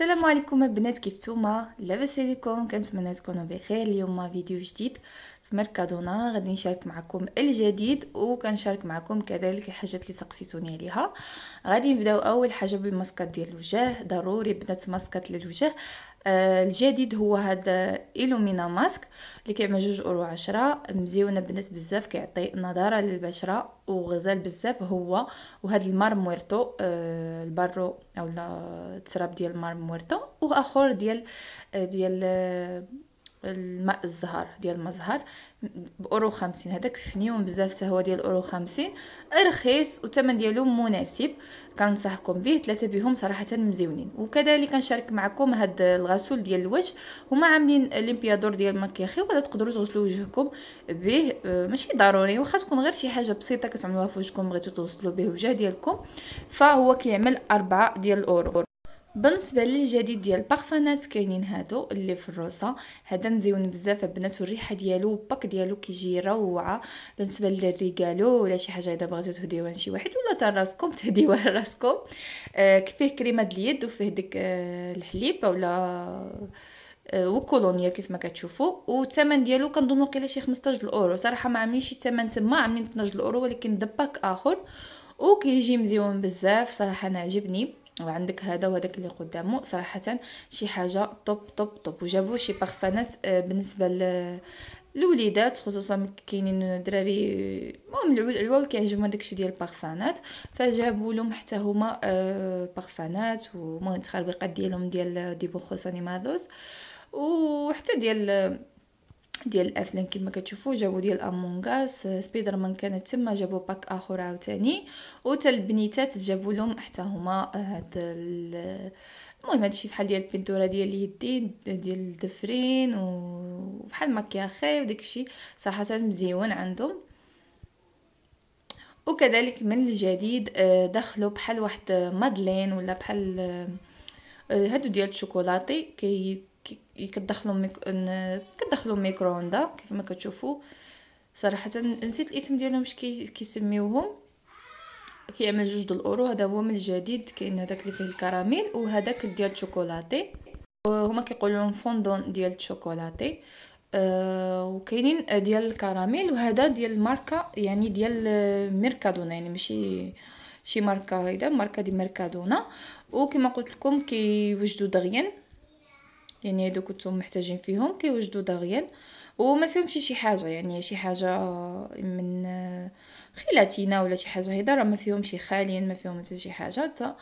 السلام عليكم البنات نتوما لاباس عليكم كنتمنى تكونوا بخير اليوم فيديو جديد في ميركادونا غادي نشارك معكم الجديد وكنشارك معكم كذلك الحاجات اللي سقسيتوني عليها غادي نبداو اول حاجه بالماسكات ديال الوجه ضروري بنات ماسكات للوجه آه الجديد هو هذا ايلومينا ماسك اللي كيعمل جوج اورو عشرة مزيونه بنات بزاف كيعطي نضاره للبشره وغزال بزاف هو وهذا المار مويرتو آه البارو اولا التراب ديال المار مويرتو واخر ديال آه ديال آه، الماء الزهر ديال المزهر باورو خمسين هذاك فنيون بزاف سهوة ديال اورو خمسين رخيص وثمن ديالو مناسب كنصحكم به ثلاثه بهم صراحه مزيونين وكذلك نشارك معكم هاد الغسول ديال الوجه هما عاملين ليمبيادور ديال مكياخي ولا تقدروا تغسلوا وجهكم به آه، ماشي ضروري واخا تكون غير شي حاجه بسيطه كتعملوها في وجهكم بغيتو توصلوا به وجه ديالكم فهو كيعمل أربعة ديال الاورو بالنسبه للجديد ديال البارفانات كاينين هادو اللي في الروسه هذا مزيون بزاف البنات والريحه ديالو الباك ديالو كيجي روعه بالنسبه للريكالو ولا شي حاجه اذا بغيتو تهديوها لشي واحد ولا حتى راسكم تهديوها لراسكم آه فيه كريمه اليد وفيه ديك آه الحليب ولا آه وكولونيا كيف ما كتشوفوا والثمن ديالو كنظن وقيله شي 15 الاورو صراحه ما عاملين شي ثمن تما عاملين 12 الاورو ولكن دباك اخر وكيجي مزيون بزاف صراحه انا عجبني وعندك هذا وهذاك اللي قدامه صراحه شي حاجه طوب طوب طوب وجابوا شي بارفانات آه، بالنسبه للوليدات خصوصا كاينين دراري المهم العوال كيعجبهم داكشي ديال البارفانات فجابوا لهم حتى هما بارفانات آه، ومهم التخربيقات ديالهم ديال دي بوخوس انيمادوس وحتى ديال ديال الافلام كما كتشوفوا جابوا ديال امونغاس سبايدر مان كانت تما جابوا باك اخر عاوتاني وتا البنيتات جابوا لهم حتى هما آه، هاد المهم هادشي بحال ديال البنتوره ديال اليدين ديال الدفرين وبحال مكياخي وداكشي صراحه مزيون عندهم وكذلك من الجديد آه، دخلوا بحال واحد مادلين ولا بحال آه، هادو ديال الشوكولاتي كي كتدخلوا ميك... كتدخلوا ميكرووندا كيف ما كتشوفوا صراحه نسيت الاسم ديالهم مش كي... كيسميوهم كيعمل جوج د الاورو هذا هو من الجديد كاين هذاك اللي فيه الكراميل وهذاك ديال الشوكولاتي هما كيقولوا فوندون ديال الشوكولاتي أه وكاينين ديال الكراميل وهذا ديال الماركه يعني ديال ميركادونا يعني ماشي شي ماركه هيدا ماركه ديال ميركادونا وكما قلت لكم كيوجدوا دغيا يعني هادو كنتو محتاجين فيهم كيوجدوا داغيان وما فيهمش شي حاجه يعني شي حاجه آه، من آه، خلاتينا ولا شي حاجه هيدا راه ما فيهمش خاليا خاليين ما فيهم حتى شي حاجه حتى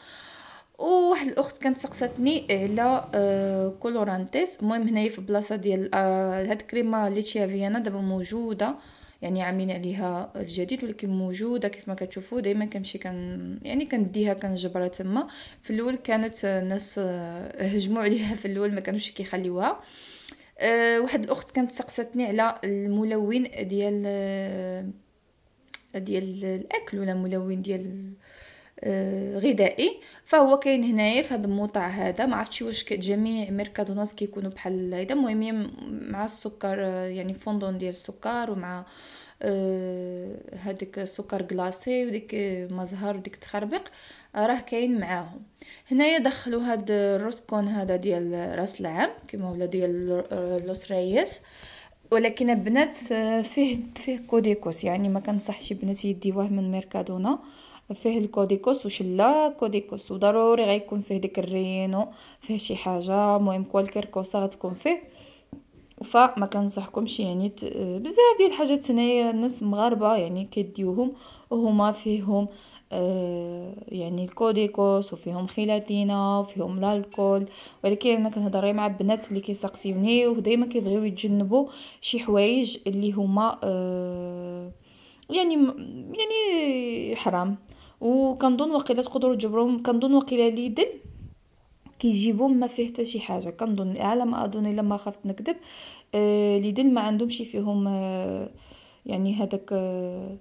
وواحد الاخت كانت سقساتني على آه كولورانتيس المهم هنايا في البلاصه ديال آه هاد الكريمه اللي تشيها فيانا دابا موجوده يعني عاملين عليها الجديد ولكن موجوده كيف ما كتشوفوا دائما كنمشي كن يعني كنديها كنجبرها تما في الاول كانت الناس آه، هجموا عليها في الاول ما كانوش كيخليوها آه، واحد الاخت كانت سقساتني على الملون ديال آه، ديال الاكل ولا ملون ديال آه، غذائي فهو كاين هنايا في هذا الموطع هذا ما عرفتش واش جميع ميركادوناس كيكونوا بحال هذا المهم مع السكر آه، يعني فوندون ديال السكر ومع هذيك آه، السكر كلاصي وديك مزهر وديك تخربق راه كاين معاهم هنايا دخلوا هاد الروسكون هذا ديال راس العام كما ولا ديال لوس ريس ولكن البنات فيه فيه كوديكوس يعني ما كنصحش البنات يديوه من ميركادونا فيه الكوديكوس وشلا كوديكوس وضروري غيكون فيه ديك الرينو فيه شي حاجه مهم كوالكيركوسا غتكون فيه فما كنصحكمش يعني بزاف ديال الحاجات هنايا الناس مغاربه يعني كيديوهم وهما فيهم آه، يعني الكوديكوس وفيهم خيلاتينا وفيهم الكول ولكن انا كنهضر غير مع البنات اللي كيسقسيوني ودائما كيبغيو يتجنبوا شي حوايج اللي هما آه، يعني يعني حرام وكنظن وقيله تقدروا تجبروهم كنظن وقيله لي دل كيجيبهم ما فيه حتى شي حاجه كنظن على ما اظن الا ما خفت نكذب آه لي دل ما عندهمش فيهم آه يعني هذاك آه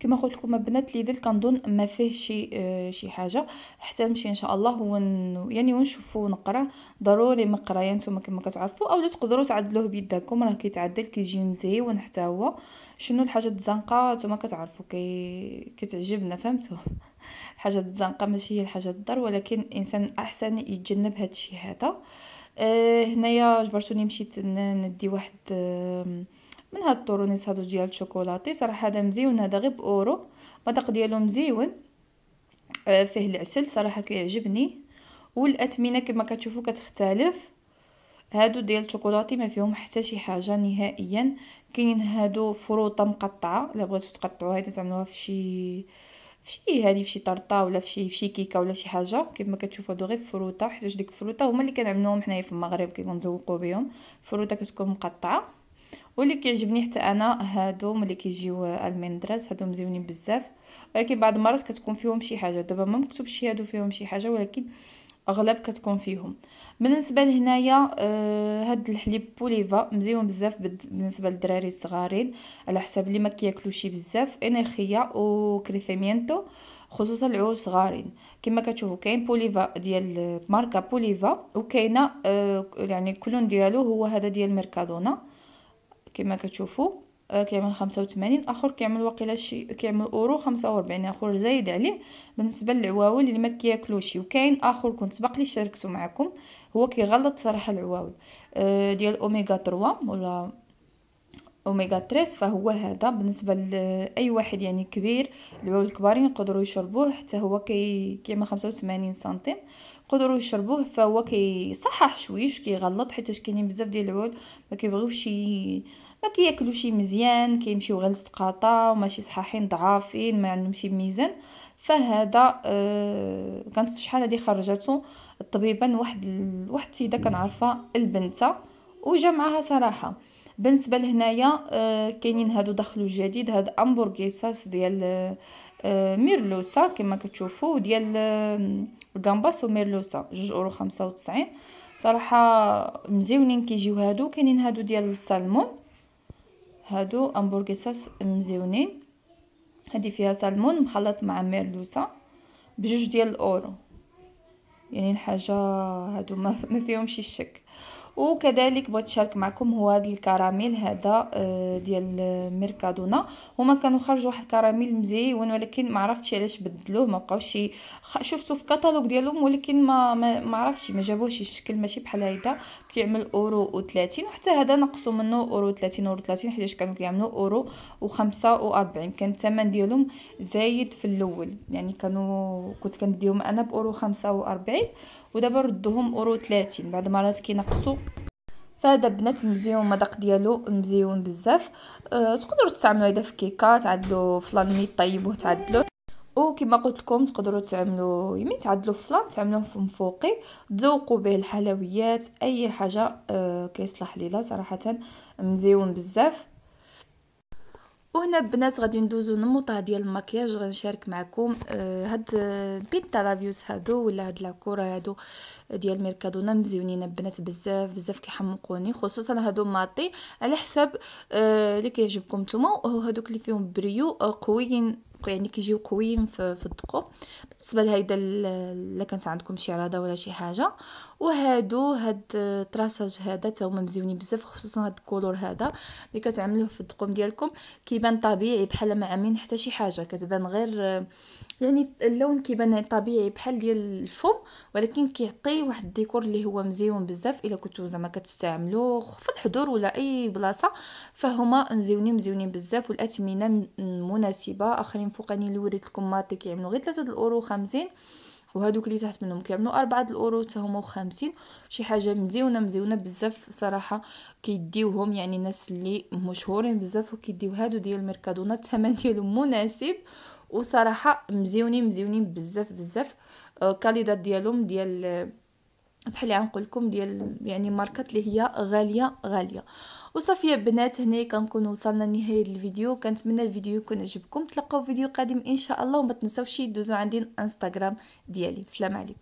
كما قلت لكم بنات ليدل كنظن ما فيه شي آه شي حاجه حتى نمشي ان شاء الله ون يعني ونشوفو ونقرا ضروري ما قرايه نتوما كما كتعرفوا اولا تقدروا تعدلوه بيداكم راه كيتعدل كيجي مزيون حتى هو شنو الحاجات الزنقه نتوما كتعرفوا كي كتعجبنا فهمتوا الحاجات الزنقه ماشي هي الحاجات الضر ولكن الانسان احسن يتجنب هذا الشيء هذا أه هنايا جبرتوني مشيت ندي واحد من هاد الطرونيس هادو ديال الشوكولاتي صراحه هذا مزيون هذا غير باورو مذاق ديالو مزيون آه، فيه العسل صراحه كيعجبني والاثمنه كما كتشوفوا كتختلف هادو ديال الشوكولاتي ما فيهم حتى شي حاجه نهائيا كاينين هادو فروطه مقطعه الا بغيتو تقطعوها تعملوها في شي شي إيه، هادي في شي طرطه ولا في شي كيكه ولا شي حاجه كيف ما كتشوفوا هادو غير فروطه حيت ديك الفروطه هما اللي كنعملوهم حنايا في المغرب كنزوقوا بهم فروطه كتكون مقطعه واللي كيعجبني حتى انا هادو ملي كيجيو المندرز هادو مزيونين بزاف ولكن بعض المرات كتكون فيهم شي حاجه دابا ما مكتوبش هادو فيهم شي حاجه ولكن اغلب كتكون فيهم بالنسبه لهنايا آه هاد الحليب بوليفا مزيون بزاف بالنسبه للدراري الصغارين على حساب اللي ما كياكلوشي بزاف انرخيا وكريسيمينتو خصوصا العروس صغارين كما كتشوفوا كاين بوليفا ديال ماركه بوليفا وكاينه آه يعني كلون ديالو هو هذا ديال ميركادونا كما كتشوفوا آه، كيعمل خمسة وثمانين اخر كيعمل واقيلا شي كيعمل اورو خمسة وربعين اخر زايد عليه بالنسبه للعواول اللي ما كياكلوش وكاين اخر كنت سبق لي شاركته معكم هو كيغلط صراحه العواول آه، ديال اوميغا تروا ولا اوميغا 3 فهو هذا بالنسبه لاي واحد يعني كبير العول الكبارين يقدروا يشربوه حتى هو كي كيما 85 سنتيم يقدروا يشربوه فهو كيصحح شويش كيغلط حيت كاينين بزاف ديال العول ما كيبغيوش ما كياكلوا شي مزيان كيمشيو غير لسقاطه وماشي صحاحين ضعافين ما عندهم شي ميزان فهذا آه كانت شحال هذه خرجته الطبيبه واحد واحد السيده كنعرفها البنته وجا معاها صراحه بالنسبه لهنايا آه كاينين هادو دخلوا جديد هاد امبورغيساس ديال آه ميرلوسا كما كتشوفوا ديال الجامباس آه، وميرلوسا جوج اورو خمسة وتسعين صراحه مزيونين كيجيو هادو كاينين هادو ديال السالمون هادو امبورغيساس مزيونين هادي فيها سلمون مخلط مع ميرلوسه بجوج ديال الاورو يعني الحاجه هادو ما, ما فيهمش الشك وكذلك بغيت نشارك معكم هو هذا الكراميل هذا آه، ديال ميركادونا هما كانوا خرجوا واحد الكراميل مزيون ولكن ما عرفتش علاش بدلوه ما بقاوش شفتو في كتالوج ديالهم ولكن ما ما عرفتش ما جابوش الشكل ماشي بحال هيدا كيعمل اورو و30 وحتى هذا نقصوا منه اورو 30 اورو 30 حيت كانوا كيعملوا اورو و45 كان الثمن ديالهم زايد في الاول يعني كانوا كنت كنديهم انا باورو 45 ودابا بردهم اورو 30 بعد مرات كينقصوا فهاد بنات مزيون المذاق ديالو مزيون بزاف أه تقدروا تستعملوه اذا في كيكه تعدلوا فلان طيبوه تعدلوه وكما قلت لكم تقدروا تعملوا يمين تعدلوا فلان تعملوه في مفوقي تذوقوا به الحلويات اي حاجه أه كيصلح ليلا صراحه مزيون بزاف وهنا البنات غادي ندوزو للموطه ديال المكياج غنشارك معكم آه هاد بيتا لافيوس هادو ولا هاد لاكور هادو ديال ميركادونا مزيونين البنات بزاف بزاف كيحمقوني خصوصا هادو ماطي على حساب آه كيعجبكم نتوما وهادوك اللي فيهم بريو آه، قويين يعني كيجيو قويين في, في بالنسبه لهيدا الا كانت عندكم شي عراضه ولا شي حاجه وهادو هاد الطراساج هذا تا هما مزيونين بزاف خصوصا هاد الكولور هذا اللي كتعملوه في الدقوم ديالكم كيبان طبيعي بحال ما عاملين حتى شي حاجه كتبان غير يعني اللون كيبان طبيعي بحال ديال الفم ولكن كيعطي واحد الديكور اللي هو مزيون بزاف الا كنتو زعما كتستعملوه في الحضور ولا اي بلاصه فهما مزيونين مزيونين بزاف والاثمنه مناسبه اخرين فوقاني اللي وريت لكم ماتي كيعملوا غير 3 الاورو 50 وهذوك اللي تحت منهم كيعملوا أربعة الأورو حتى هما 50 شي حاجة مزيونة مزيونة بزاف صراحة كيديوهم يعني الناس اللي مشهورين بزاف وكيديو هادو ديال ميركادونا الثمن ديالهم مناسب وصراحة مزيونين مزيونين بزاف بزاف آه ديالهم ديال بحال غنقول لكم ديال يعني ماركات اللي هي غاليه غاليه وصافي بنات هنا كنكون وصلنا لنهايه الفيديو كنتمنى الفيديو يكون عجبكم تلقاو فيديو قادم ان شاء الله وما تنساوش دوزو عندي الانستغرام ديالي بسلام عليكم